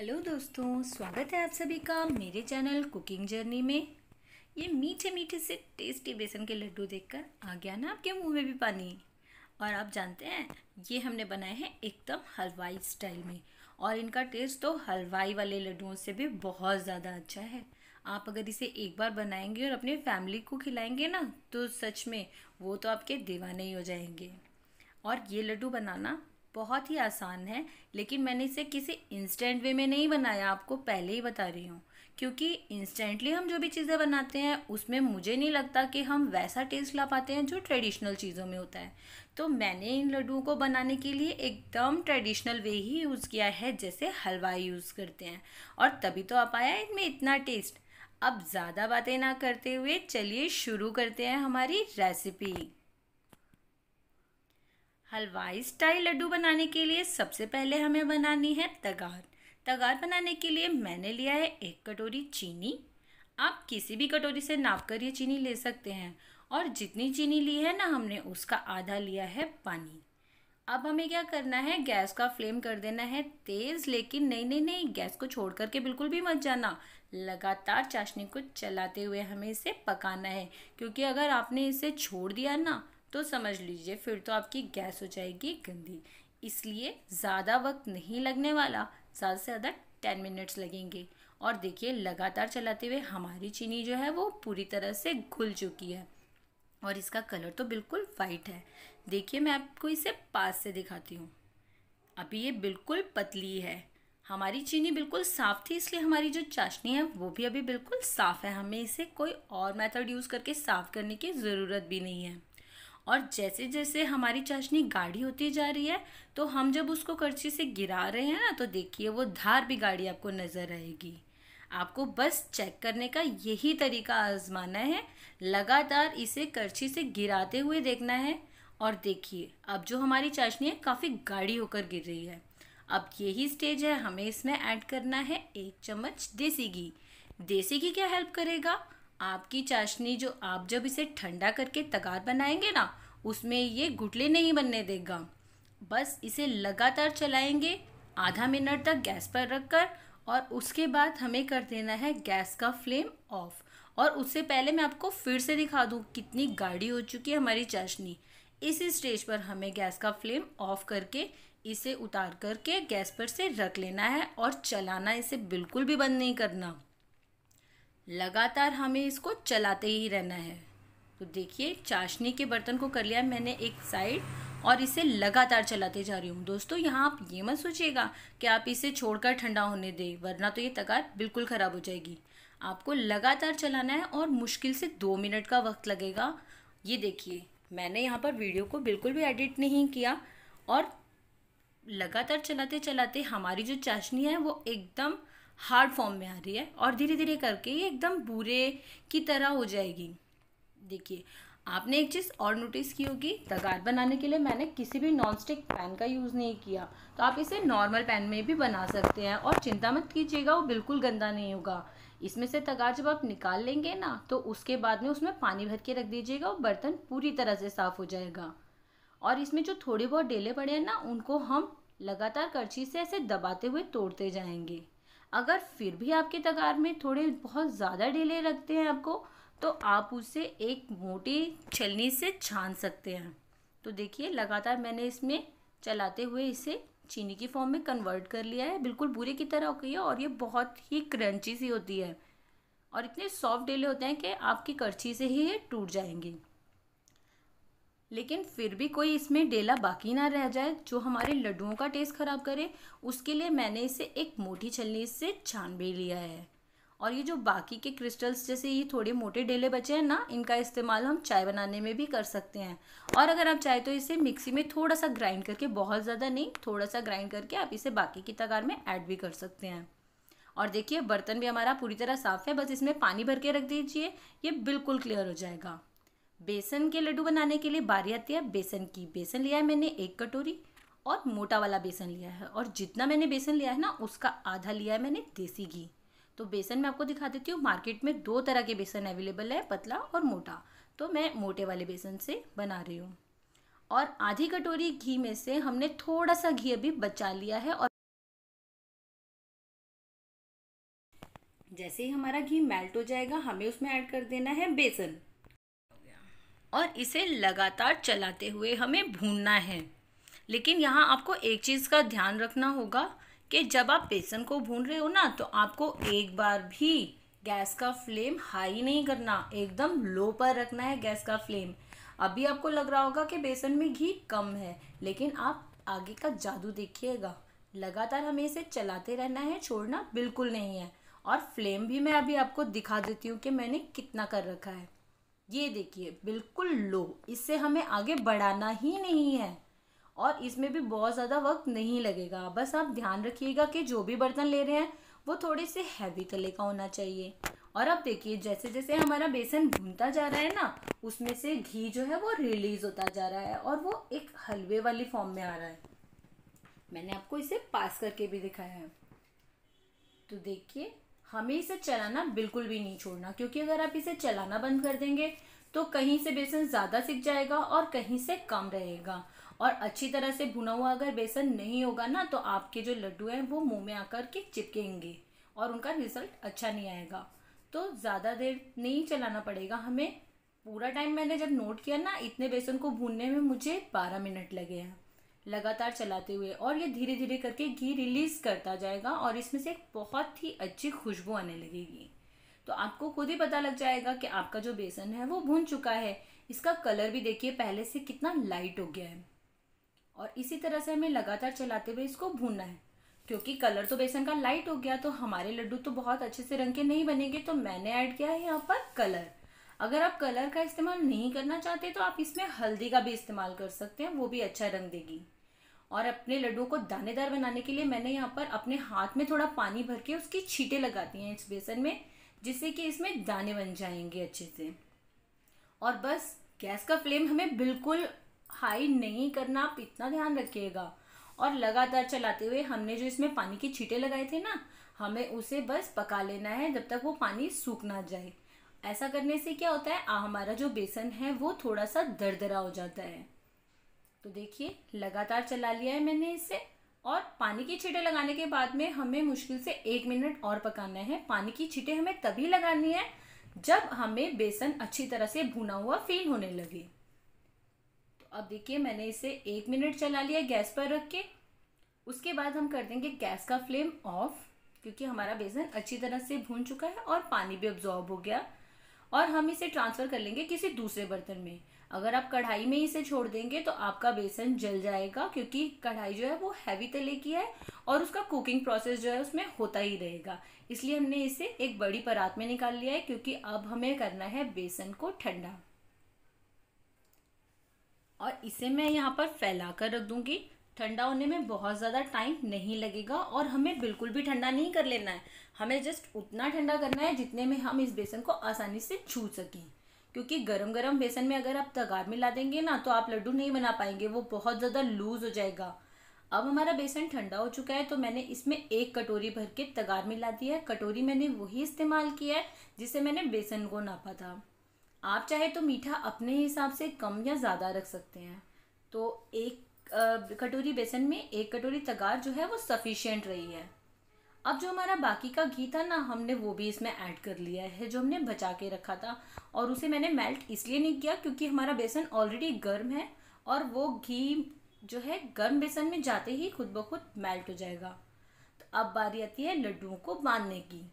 hello दोस्तों स्वागत है आप सभी का मेरे चैनल कुकिंग जर्नी में ये मीठे मीठे से टेस्टी बेसन के लड्डू देखकर आ गया ना आपके मुंह में भी पानी और आप जानते हैं ये हमने बनाए हैं एकदम हलवाई स्टाइल में और इनका टेस्ट तो हलवाई वाले लड्डुओं से भी बहुत ज़्यादा अच्छा है आप अगर इसे एक बार बनाएंगे और अपने फैमिली को खिलाएंगे ना तो सच में वो तो आपके दीवाने ही हो जाएंगे और ये लड्डू बनाना बहुत ही आसान है लेकिन मैंने इसे किसी इंस्टेंट वे में नहीं बनाया आपको पहले ही बता रही हूँ क्योंकि इंस्टेंटली हम जो भी चीज़ें बनाते हैं उसमें मुझे नहीं लगता कि हम वैसा टेस्ट ला पाते हैं जो ट्रेडिशनल चीज़ों में होता है तो मैंने इन लड्डुओं को बनाने के लिए एकदम ट्रेडिशनल वे ही यूज़ किया है जैसे हलवा यूज़ करते हैं और तभी तो आप आया इनमें इतना टेस्ट अब ज़्यादा बातें ना करते हुए चलिए शुरू करते हैं हमारी रेसिपी हलवाई स्टाइल लड्डू बनाने के लिए सबसे पहले हमें बनानी है तगार तगार बनाने के लिए मैंने लिया है एक कटोरी चीनी आप किसी भी कटोरी से नाप कर ये चीनी ले सकते हैं और जितनी चीनी ली है ना हमने उसका आधा लिया है पानी अब हमें क्या करना है गैस का फ्लेम कर देना है तेज़ लेकिन नहीं नहीं नहीं गैस को छोड़ करके बिल्कुल भी मत जाना लगातार चाशनी को चलाते हुए हमें इसे पकाना है क्योंकि अगर आपने इसे छोड़ दिया ना तो समझ लीजिए फिर तो आपकी गैस हो जाएगी गंदी इसलिए ज़्यादा वक्त नहीं लगने वाला ज़्यादा से ज़्यादा टेन मिनट्स लगेंगे और देखिए लगातार चलाते हुए हमारी चीनी जो है वो पूरी तरह से घुल चुकी है और इसका कलर तो बिल्कुल वाइट है देखिए मैं आपको इसे पास से दिखाती हूँ अभी ये बिल्कुल पतली है हमारी चीनी बिल्कुल साफ़ थी इसलिए हमारी जो चाशनी है वो भी अभी बिल्कुल साफ़ है हमें इसे कोई और मेथड यूज़ करके साफ़ करने की ज़रूरत भी नहीं है और जैसे जैसे हमारी चाशनी गाढ़ी होती जा रही है तो हम जब उसको करछी से गिरा रहे हैं ना तो देखिए वो धार भी गाढ़ी आपको नज़र आएगी आपको बस चेक करने का यही तरीका आजमाना है लगातार इसे करछी से गिराते हुए देखना है और देखिए अब जो हमारी चाशनी है काफ़ी गाढ़ी होकर गिर रही है अब यही स्टेज है हमें इसमें ऐड करना है एक चम्मच देसी घी देसी घी क्या हेल्प करेगा आपकी चाशनी जो आप जब इसे ठंडा करके तगार बनाएंगे ना उसमें ये घुटले नहीं बनने देगा बस इसे लगातार चलाएंगे आधा मिनट तक गैस पर रखकर और उसके बाद हमें कर देना है गैस का फ्लेम ऑफ और उससे पहले मैं आपको फिर से दिखा दूँ कितनी गाढ़ी हो चुकी है हमारी चाशनी इस स्टेज पर हमें गैस का फ्लेम ऑफ करके इसे उतार करके गैस पर से रख लेना है और चलाना इसे बिल्कुल भी बंद नहीं करना लगातार हमें इसको चलाते ही रहना है तो देखिए चाशनी के बर्तन को कर लिया मैंने एक साइड और इसे लगातार चलाते जा रही हूँ दोस्तों यहाँ आप ये मत सोचिएगा कि आप इसे छोड़कर ठंडा होने दें वरना तो ये तगार बिल्कुल ख़राब हो जाएगी आपको लगातार चलाना है और मुश्किल से दो मिनट का वक्त लगेगा ये देखिए मैंने यहाँ पर वीडियो को बिल्कुल भी एडिट नहीं किया और लगातार चलाते चलाते हमारी जो चाशनी है वो एकदम हार्ड फॉर्म में आ रही है और धीरे धीरे करके ये एकदम बुरे की तरह हो जाएगी देखिए आपने एक चीज़ और नोटिस की होगी तगार बनाने के लिए मैंने किसी भी नॉन स्टिक पैन का यूज़ नहीं किया तो आप इसे नॉर्मल पैन में भी बना सकते हैं और चिंता मत कीजिएगा वो बिल्कुल गंदा नहीं होगा इसमें से तगार जब आप निकाल लेंगे ना तो उसके बाद में उसमें पानी भर के रख दीजिएगा और बर्तन पूरी तरह से साफ़ हो जाएगा और इसमें जो थोड़े बहुत डेले पड़े हैं ना उनको हम लगातार करछी से ऐसे दबाते हुए तोड़ते जाएंगे अगर फिर भी आपके तगार में थोड़े बहुत ज़्यादा ढीले लगते हैं आपको तो आप उसे एक मोटी छलनी से छान सकते हैं तो देखिए लगातार मैंने इसमें चलाते हुए इसे चीनी की फॉर्म में कन्वर्ट कर लिया है बिल्कुल बुरे की तरह हो गई है और ये बहुत ही क्रंची सी होती है और इतने सॉफ्ट डेले होते हैं कि आपकी करछी से ही ये टूट जाएंगे लेकिन फिर भी कोई इसमें डेला बाकी ना रह जाए जो हमारे लड्डुओं का टेस्ट ख़राब करे उसके लिए मैंने इसे एक मोटी छलनी से छान भी लिया है और ये जो बाकी के क्रिस्टल्स जैसे ये थोड़े मोटे डेले बचे हैं ना इनका इस्तेमाल हम चाय बनाने में भी कर सकते हैं और अगर आप चाहे तो इसे मिक्सी में थोड़ा सा ग्राइंड करके बहुत ज़्यादा नहीं थोड़ा सा ग्राइंड करके आप इसे बाकी की तगार में ऐड भी कर सकते हैं और देखिए बर्तन भी हमारा पूरी तरह साफ़ है बस इसमें पानी भर के रख दीजिए ये बिल्कुल क्लियर हो जाएगा बेसन के लड्डू बनाने के लिए बारी आती है बेसन की बेसन लिया है मैंने एक कटोरी और मोटा वाला बेसन लिया है और जितना मैंने बेसन लिया है ना उसका आधा लिया है मैंने देसी घी तो बेसन मैं आपको दिखा देती हूँ मार्केट में दो तरह के बेसन अवेलेबल है पतला और मोटा तो मैं मोटे वाले बेसन से बना रही हूँ और आधी कटोरी घी में से हमने थोड़ा सा घी अभी बचा लिया है और जैसे ही हमारा घी मेल्ट हो जाएगा हमें उसमें ऐड कर देना है बेसन और इसे लगातार चलाते हुए हमें भूनना है लेकिन यहाँ आपको एक चीज़ का ध्यान रखना होगा कि जब आप बेसन को भून रहे हो ना तो आपको एक बार भी गैस का फ्लेम हाई नहीं करना एकदम लो पर रखना है गैस का फ्लेम अभी आपको लग रहा होगा कि बेसन में घी कम है लेकिन आप आगे का जादू देखिएगा लगातार हमें इसे चलाते रहना है छोड़ना बिल्कुल नहीं है और फ्लेम भी मैं अभी आपको दिखा देती हूँ कि मैंने कितना कर रखा है ये देखिए बिल्कुल लो इससे हमें आगे बढ़ाना ही नहीं है और इसमें भी बहुत ज़्यादा वक्त नहीं लगेगा बस आप ध्यान रखिएगा कि जो भी बर्तन ले रहे हैं वो थोड़े से हैवी तले का होना चाहिए और अब देखिए जैसे जैसे हमारा बेसन भूनता जा रहा है ना उसमें से घी जो है वो रिलीज होता जा रहा है और वो एक हलवे वाली फॉर्म में आ रहा है मैंने आपको इसे पास करके भी दिखाया है तो देखिए हमें इसे चलाना बिल्कुल भी नहीं छोड़ना क्योंकि अगर आप इसे चलाना बंद कर देंगे तो कहीं से बेसन ज़्यादा सिक जाएगा और कहीं से कम रहेगा और अच्छी तरह से भुना हुआ अगर बेसन नहीं होगा ना तो आपके जो लड्डू हैं वो मुंह में आकर के चिपकेंगे और उनका रिजल्ट अच्छा नहीं आएगा तो ज़्यादा देर नहीं चलाना पड़ेगा हमें पूरा टाइम मैंने जब नोट किया ना इतने बेसन को भूनने में मुझे बारह मिनट लगे हैं लगातार चलाते हुए और ये धीरे धीरे करके घी रिलीज़ करता जाएगा और इसमें से एक बहुत ही अच्छी खुशबू आने लगेगी तो आपको खुद ही पता लग जाएगा कि आपका जो बेसन है वो भून चुका है इसका कलर भी देखिए पहले से कितना लाइट हो गया है और इसी तरह से हमें लगातार चलाते हुए इसको भूनना है क्योंकि कलर तो बेसन का लाइट हो गया तो हमारे लड्डू तो बहुत अच्छे से रंग के नहीं बनेंगे तो मैंने ऐड किया है यहाँ पर कलर अगर आप कलर का इस्तेमाल नहीं करना चाहते तो आप इसमें हल्दी का भी इस्तेमाल कर सकते हैं वो भी अच्छा रंग देगी और अपने लड्डू को दानेदार बनाने के लिए मैंने यहाँ पर अपने हाथ में थोड़ा पानी भर के उसकी छीटे लगाती हैं इस बेसन में जिससे कि इसमें दाने बन जाएंगे अच्छे से और बस गैस का फ्लेम हमें बिल्कुल हाई नहीं करना आप इतना ध्यान रखिएगा और लगातार चलाते हुए हमने जो इसमें पानी की छीटे लगाए थे ना हमें उसे बस पका लेना है जब तक वो पानी सूख ना जाए ऐसा करने से क्या होता है आ, हमारा जो बेसन है वो थोड़ा सा दरदरा हो जाता है तो देखिए लगातार चला लिया है मैंने इसे और पानी की छीटें लगाने के बाद में हमें मुश्किल से एक मिनट और पकाना है पानी की छीटें हमें तभी लगानी है जब हमें बेसन अच्छी तरह से भुना हुआ फील होने लगे तो अब देखिए मैंने इसे एक मिनट चला लिया गैस पर रख के उसके बाद हम कर देंगे गैस का फ्लेम ऑफ क्योंकि हमारा बेसन अच्छी तरह से भून चुका है और पानी भी ऑब्जॉर्ब हो गया और हम इसे ट्रांसफ़र कर लेंगे किसी दूसरे बर्तन में अगर आप कढ़ाई में इसे छोड़ देंगे तो आपका बेसन जल जाएगा क्योंकि कढ़ाई जो है वो हैवी तले की है और उसका कुकिंग प्रोसेस जो है उसमें होता ही रहेगा इसलिए हमने इसे एक बड़ी परात में निकाल लिया है क्योंकि अब हमें करना है बेसन को ठंडा और इसे मैं यहाँ पर फैला कर रख दूंगी ठंडा होने में बहुत ज़्यादा टाइम नहीं लगेगा और हमें बिल्कुल भी ठंडा नहीं कर लेना है हमें जस्ट उतना ठंडा करना है जितने में हम इस बेसन को आसानी से छू सकें क्योंकि गरम गरम बेसन में अगर आप तगार मिला देंगे ना तो आप लड्डू नहीं बना पाएंगे वो बहुत ज़्यादा लूज़ हो जाएगा अब हमारा बेसन ठंडा हो चुका है तो मैंने इसमें एक कटोरी भर के तगार मिला दी दिया है कटोरी मैंने वही इस्तेमाल किया है जिससे मैंने बेसन को नापा था आप चाहे तो मीठा अपने हिसाब से कम या ज़्यादा रख सकते हैं तो एक कटोरी बेसन में एक कटोरी तगार जो है वो सफिशियंट रही है अब जो हमारा बाकी का घी था ना हमने वो भी इसमें ऐड कर लिया है जो हमने बचा के रखा था और उसे मैंने मेल्ट इसलिए नहीं किया क्योंकि हमारा बेसन ऑलरेडी गर्म है और वो घी जो है गर्म बेसन में जाते ही खुद ब खुद मेल्ट हो जाएगा तो अब बारी आती है लड्डुओं को बांधने की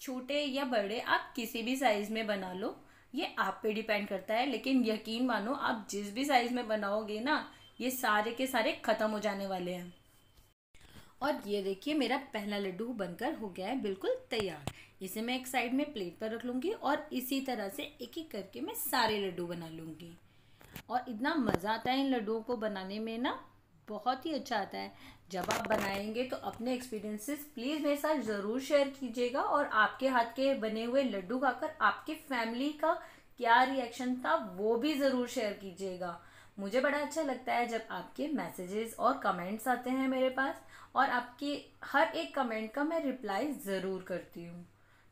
छोटे या बड़े आप किसी भी साइज़ में बना लो ये आप पे डिपेंड करता है लेकिन यकीन मानो आप जिस भी साइज़ में बनाओगे ना ये सारे के सारे ख़त्म हो जाने वाले हैं और ये देखिए मेरा पहला लड्डू बनकर हो गया है बिल्कुल तैयार इसे मैं एक साइड में प्लेट पर रख लूँगी और इसी तरह से एक एक करके मैं सारे लड्डू बना लूँगी और इतना मज़ा आता है इन लड्डुओं को बनाने में ना बहुत ही अच्छा आता है जब आप बनाएंगे तो अपने एक्सपीरियंसेस प्लीज़ मेरे साथ ज़रूर शेयर कीजिएगा और आपके हाथ के बने हुए लड्डू खाकर आपके फैमिली का क्या रिएक्शन था वो भी ज़रूर शेयर कीजिएगा मुझे बड़ा अच्छा लगता है जब आपके मैसेजेस और कमेंट्स आते हैं मेरे पास और आपकी हर एक कमेंट का मैं रिप्लाई ज़रूर करती हूँ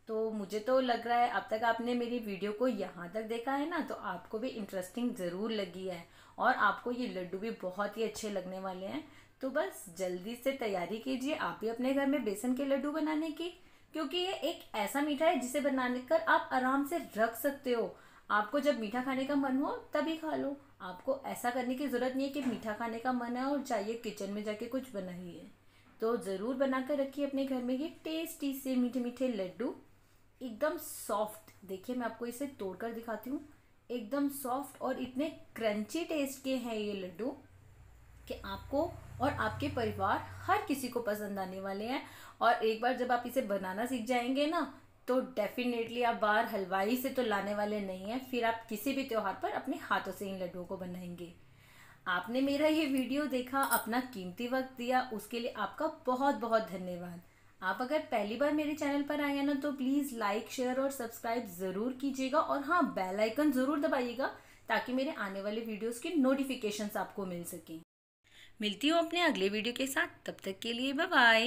तो मुझे तो लग रहा है अब तक आपने मेरी वीडियो को यहाँ तक देखा है ना तो आपको भी इंटरेस्टिंग ज़रूर लगी है और आपको ये लड्डू भी बहुत ही अच्छे लगने वाले हैं तो बस जल्दी से तैयारी कीजिए आप भी अपने घर में बेसन के लड्डू बनाने की क्योंकि ये एक ऐसा मीठा है जिसे बनाने कर आप आराम से रख सकते हो आपको जब मीठा खाने का मन हो तभी खा लो आपको ऐसा करने की ज़रूरत नहीं है कि मीठा खाने का मन है और चाहिए किचन में जाके कुछ बनाइए तो ज़रूर बना कर रखिए अपने घर में ये टेस्टी से मीठे मीठे लड्डू एकदम सॉफ्ट देखिए मैं आपको इसे तोड़ कर दिखाती हूँ एकदम सॉफ्ट और इतने क्रंची टेस्ट के हैं ये लड्डू कि आपको और आपके परिवार हर किसी को पसंद आने वाले हैं और एक बार जब आप इसे बनाना सीख जाएंगे ना तो डेफिनेटली आप बाहर हलवाई से तो लाने वाले नहीं हैं फिर आप किसी भी त्यौहार पर अपने हाथों से इन लड्डुओं को बनाएंगे आपने मेरा ये वीडियो देखा अपना कीमती वक्त दिया उसके लिए आपका बहुत बहुत धन्यवाद आप अगर पहली बार मेरे चैनल पर आए हैं ना तो प्लीज़ लाइक शेयर और सब्सक्राइब ज़रूर कीजिएगा और हाँ बेल आइकन ज़रूर दबाइएगा ताकि मेरे आने वाले वीडियोस के नोटिफिकेशंस आपको मिल सकें मिलती हूँ अपने अगले वीडियो के साथ तब तक के लिए बाय